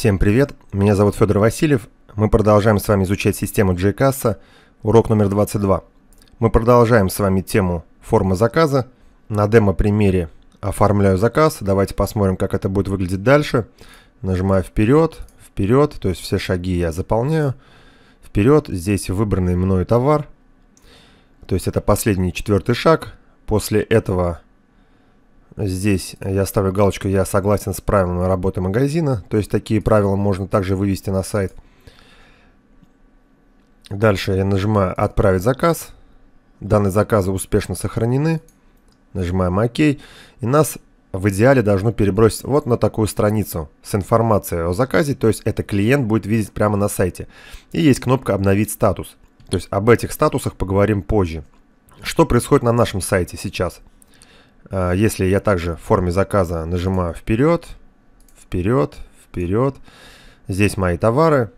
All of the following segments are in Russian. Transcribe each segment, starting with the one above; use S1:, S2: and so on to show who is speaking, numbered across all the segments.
S1: Всем привет, меня зовут Федор Васильев. Мы продолжаем с вами изучать систему JCAS, урок номер 22. Мы продолжаем с вами тему формы заказа. На демо-примере оформляю заказ. Давайте посмотрим, как это будет выглядеть дальше. Нажимаю вперед, вперед, то есть все шаги я заполняю. Вперед, здесь выбранный мною товар. То есть это последний четвертый шаг. После этого Здесь я ставлю галочку «Я согласен с правилами работы магазина». То есть такие правила можно также вывести на сайт. Дальше я нажимаю «Отправить заказ». Данные заказы успешно сохранены. Нажимаем «Ок». И нас в идеале должно перебросить вот на такую страницу с информацией о заказе. То есть это клиент будет видеть прямо на сайте. И есть кнопка «Обновить статус». То есть об этих статусах поговорим позже. Что происходит на нашем сайте сейчас? А, если я также в форме заказа нажимаю вперед, вперед, вперед, здесь мои товары,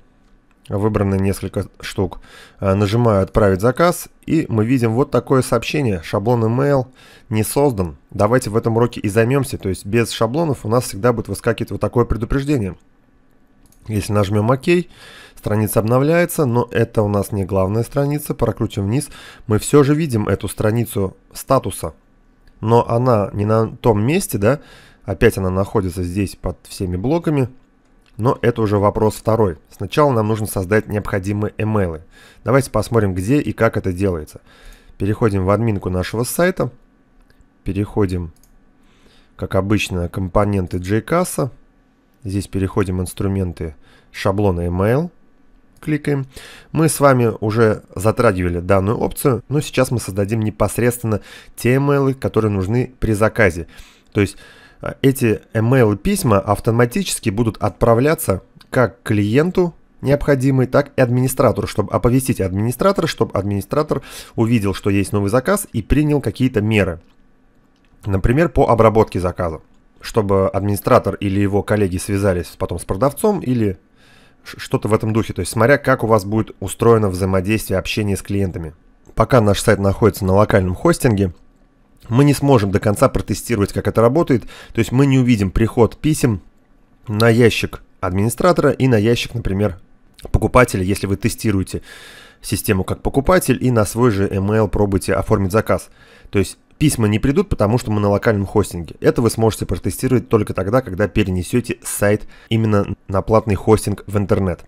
S1: выбраны несколько штук. А, нажимаю «Отправить заказ» и мы видим вот такое сообщение. Шаблон email не создан. Давайте в этом уроке и займемся. То есть без шаблонов у нас всегда будет выскакивать вот такое предупреждение. Если нажмем «Ок», страница обновляется, но это у нас не главная страница. Прокрутим вниз. Мы все же видим эту страницу статуса но она не на том месте, да, опять она находится здесь под всеми блоками, но это уже вопрос второй. Сначала нам нужно создать необходимые эмейлы. Давайте посмотрим, где и как это делается. Переходим в админку нашего сайта, переходим, как обычно, компоненты JCassa, здесь переходим инструменты шаблона email, кликаем. Мы с вами уже затрагивали данную опцию, но сейчас мы создадим непосредственно те email, которые нужны при заказе. То есть э, эти email письма автоматически будут отправляться как клиенту необходимый, так и администратору, чтобы оповестить администратора, чтобы администратор увидел, что есть новый заказ и принял какие-то меры. Например, по обработке заказа чтобы администратор или его коллеги связались потом с продавцом или что-то в этом духе, то есть смотря как у вас будет устроено взаимодействие, общение с клиентами. Пока наш сайт находится на локальном хостинге, мы не сможем до конца протестировать, как это работает, то есть мы не увидим приход писем на ящик администратора и на ящик, например, покупателя, если вы тестируете систему как покупатель и на свой же email пробуйте оформить заказ. То есть письма не придут, потому что мы на локальном хостинге. Это вы сможете протестировать только тогда, когда перенесете сайт именно на платный хостинг в интернет.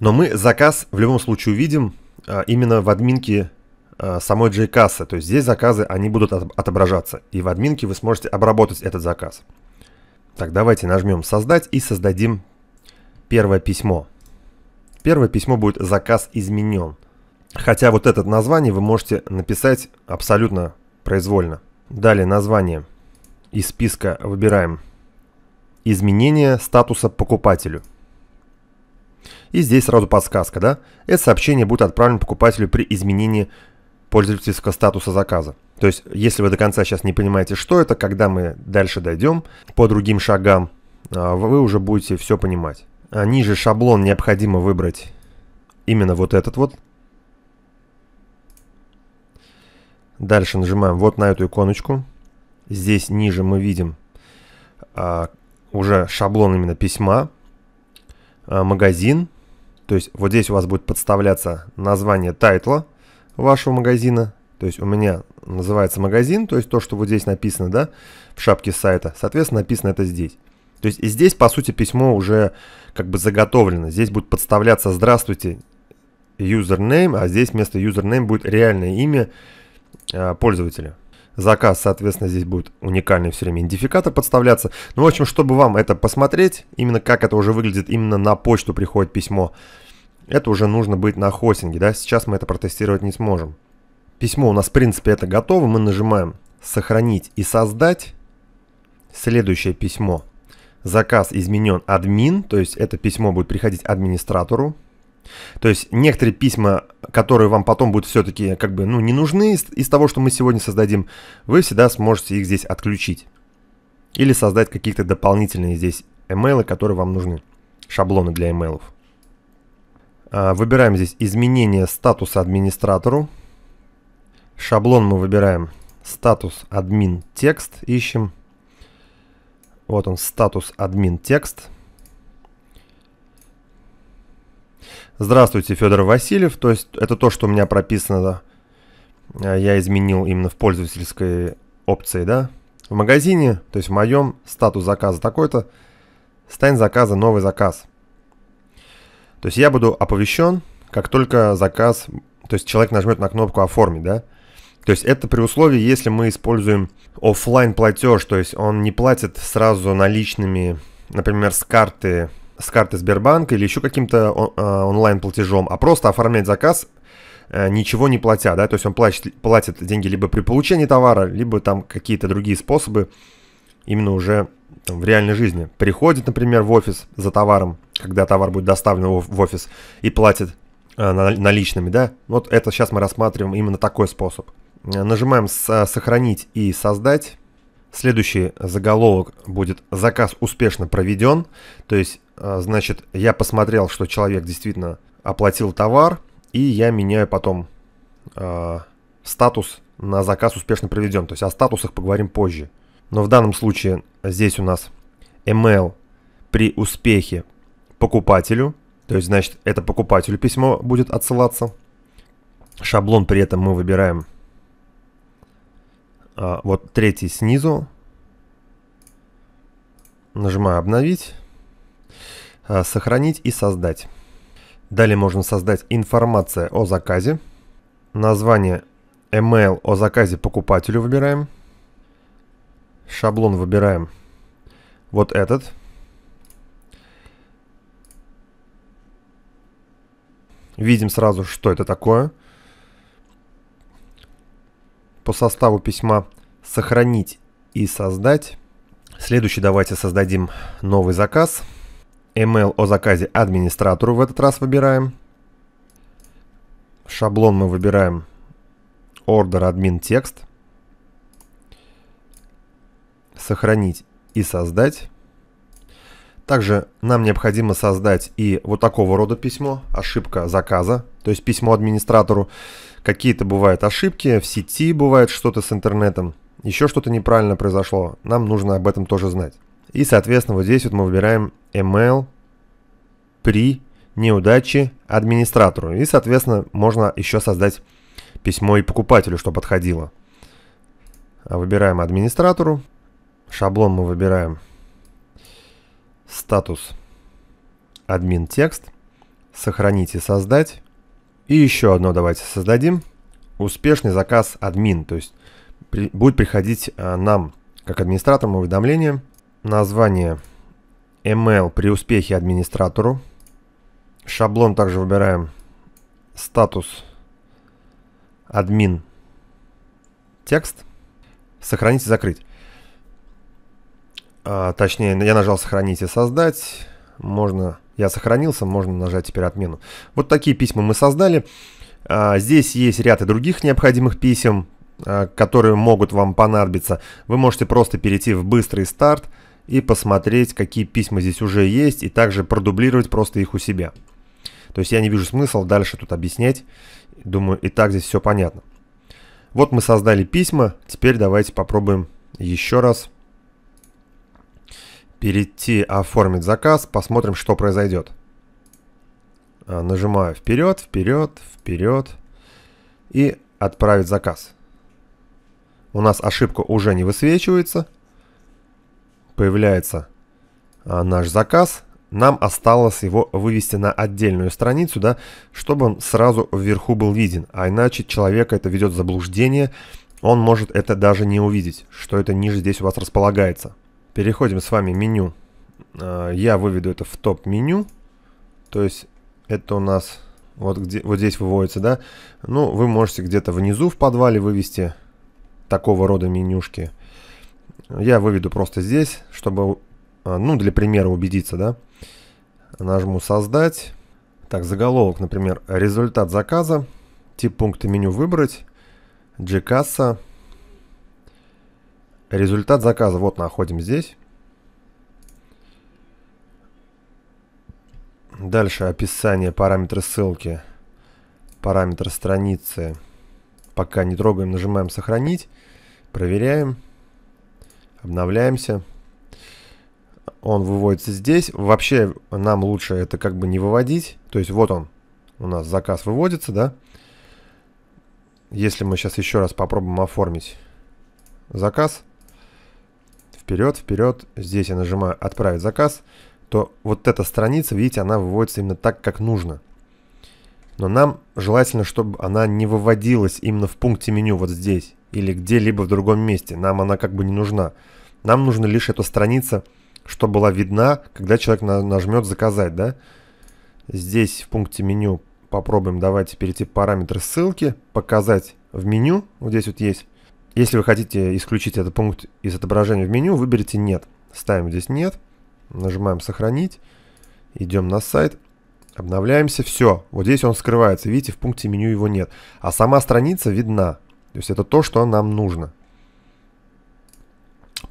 S1: Но мы заказ в любом случае увидим а, именно в админке а, самой JCass. То есть здесь заказы, они будут отображаться. И в админке вы сможете обработать этот заказ. Так, давайте нажмем «Создать» и создадим первое письмо. Первое письмо будет «Заказ изменен». Хотя вот это название вы можете написать абсолютно произвольно. Далее название. Из списка выбираем изменение статуса покупателю. И здесь сразу подсказка, да? Это сообщение будет отправлено покупателю при изменении пользовательского статуса заказа. То есть, если вы до конца сейчас не понимаете, что это, когда мы дальше дойдем по другим шагам, а, вы уже будете все понимать. А ниже шаблон необходимо выбрать именно вот этот вот Дальше нажимаем вот на эту иконочку. Здесь ниже мы видим а, уже шаблон именно письма, а, магазин. То есть вот здесь у вас будет подставляться название тайтла вашего магазина. То есть у меня называется магазин, то есть то, что вот здесь написано, да, в шапке сайта. Соответственно, написано это здесь. То есть и здесь, по сути, письмо уже как бы заготовлено. Здесь будет подставляться «Здравствуйте, username», а здесь вместо username будет реальное имя, Э, пользователя. Заказ, соответственно, здесь будет уникальный все время идентификатор подставляться. Ну, в общем, чтобы вам это посмотреть, именно как это уже выглядит, именно на почту приходит письмо, это уже нужно быть на хостинге, да, сейчас мы это протестировать не сможем. Письмо у нас, в принципе, это готово, мы нажимаем «Сохранить и создать». Следующее письмо. Заказ изменен админ, то есть это письмо будет приходить администратору то есть некоторые письма, которые вам потом будут все-таки как бы ну, не нужны из, из того, что мы сегодня создадим, вы всегда сможете их здесь отключить. Или создать какие-то дополнительные здесь эмейлы, которые вам нужны. Шаблоны для эмейлов. А, выбираем здесь изменение статуса администратору. Шаблон мы выбираем статус админ текст, ищем. Вот он, статус админ текст. Здравствуйте, Федор Васильев. То есть это то, что у меня прописано. А, я изменил именно в пользовательской опции, да? В магазине, то есть в моем статус заказа такой-то, станет заказа новый заказ. То есть я буду оповещен, как только заказ, то есть человек нажмет на кнопку оформить, да? То есть это при условии, если мы используем офлайн платеж, то есть он не платит сразу наличными, например, с карты с карты Сбербанка или еще каким-то а, онлайн-платежом, а просто оформлять заказ, э, ничего не платя, да, то есть он платит, платит деньги либо при получении товара, либо там какие-то другие способы именно уже в реальной жизни. Приходит, например, в офис за товаром, когда товар будет доставлен в офис и платит э, наличными, да, вот это сейчас мы рассматриваем именно такой способ. Э, нажимаем «Сохранить и создать». Следующий заголовок будет «Заказ успешно проведен». То есть, а, значит, я посмотрел, что человек действительно оплатил товар, и я меняю потом э, статус на «Заказ успешно проведен». То есть о статусах поговорим позже. Но в данном случае здесь у нас ML при успехе покупателю. То есть, значит, это покупателю письмо будет отсылаться. Шаблон при этом мы выбираем а, вот третий снизу. Нажимаю обновить, а, сохранить и создать. Далее можно создать информация о заказе. Название email о заказе покупателю выбираем. Шаблон выбираем вот этот. Видим сразу, что это такое по составу письма «Сохранить и создать». Следующий давайте создадим новый заказ. Email о заказе администратору в этот раз выбираем. Шаблон мы выбираем order admin текст. Сохранить и создать. Также нам необходимо создать и вот такого рода письмо, ошибка заказа, то есть письмо администратору. Какие-то бывают ошибки, в сети бывает что-то с интернетом, еще что-то неправильно произошло, нам нужно об этом тоже знать. И, соответственно, вот здесь вот мы выбираем email при неудаче администратору. И, соответственно, можно еще создать письмо и покупателю, чтобы подходило. Выбираем администратору. Шаблон мы выбираем Статус. Админ текст. Сохранить и создать. И еще одно давайте создадим. Успешный заказ админ. То есть при, будет приходить а, нам, как администраторам, уведомление. Название email при успехе администратору. Шаблон также выбираем. Статус. Админ. Текст. Сохранить и закрыть. А, точнее, я нажал «Сохранить и создать». Можно... Я сохранился, можно нажать теперь «Отмену». Вот такие письма мы создали. А, здесь есть ряд и других необходимых писем, а, которые могут вам понадобиться. Вы можете просто перейти в «Быстрый старт» и посмотреть, какие письма здесь уже есть, и также продублировать просто их у себя. То есть я не вижу смысла дальше тут объяснять. Думаю, и так здесь все понятно. Вот мы создали письма. Теперь давайте попробуем еще раз перейти «Оформить заказ», посмотрим, что произойдет. А, нажимаю «Вперед», «Вперед», «Вперед» и «Отправить заказ». У нас ошибка уже не высвечивается. Появляется а, наш заказ. Нам осталось его вывести на отдельную страницу, да, чтобы он сразу вверху был виден. А иначе человека это ведет в заблуждение, он может это даже не увидеть, что это ниже здесь у вас располагается. Переходим с вами меню. А, я выведу это в топ-меню. То есть это у нас вот, где, вот здесь выводится, да. Ну, вы можете где-то внизу в подвале вывести такого рода менюшки. Я выведу просто здесь, чтобы, а, ну, для примера убедиться, да. Нажму «Создать». Так, заголовок, например, «Результат заказа». Тип пункта меню «Выбрать». «Джекасса». Результат заказа вот находим здесь. Дальше описание, параметры ссылки, параметр страницы. Пока не трогаем, нажимаем сохранить. Проверяем. Обновляемся. Он выводится здесь. Вообще нам лучше это как бы не выводить. То есть вот он. У нас заказ выводится, да? Если мы сейчас еще раз попробуем оформить заказ вперед, вперед. Здесь я нажимаю «Отправить заказ», то вот эта страница, видите, она выводится именно так, как нужно. Но нам желательно, чтобы она не выводилась именно в пункте меню вот здесь или где-либо в другом месте. Нам она как бы не нужна. Нам нужна лишь эта страница, чтобы была видна, когда человек нажмет «Заказать», да? Здесь в пункте меню попробуем, давайте перейти в параметры ссылки, показать в меню, вот здесь вот есть если вы хотите исключить этот пункт из отображения в меню, выберите «Нет». Ставим здесь «Нет», нажимаем «Сохранить», идем на сайт, обновляемся, все. Вот здесь он скрывается, видите, в пункте меню его нет. А сама страница видна, то есть это то, что нам нужно.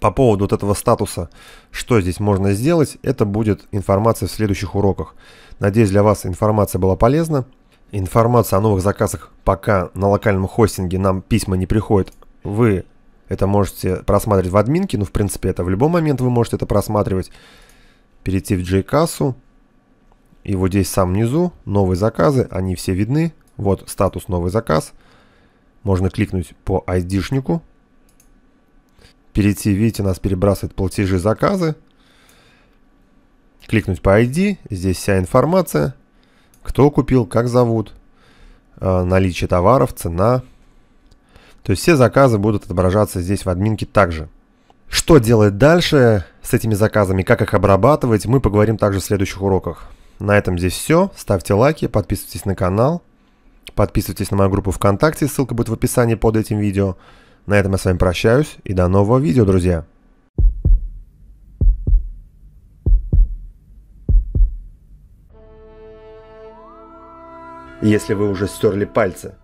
S1: По поводу вот этого статуса, что здесь можно сделать, это будет информация в следующих уроках. Надеюсь, для вас информация была полезна. Информация о новых заказах пока на локальном хостинге нам письма не приходят. Вы это можете просматривать в админке, ну, в принципе, это в любой момент вы можете это просматривать. Перейти в J-кассу. И вот здесь сам внизу. новые заказы, они все видны. Вот статус новый заказ. Можно кликнуть по ID-шнику. Перейти, видите, нас перебрасывает платежи заказы. Кликнуть по ID. Здесь вся информация. Кто купил, как зовут. Э, наличие товаров, цена. Цена то есть все заказы будут отображаться здесь в админке также. Что делать дальше с этими заказами, как их обрабатывать, мы поговорим также в следующих уроках. На этом здесь все. Ставьте лайки, подписывайтесь на канал, подписывайтесь на мою группу ВКонтакте, ссылка будет в описании под этим видео. На этом я с вами прощаюсь и до нового видео, друзья. Если вы уже стерли пальцы –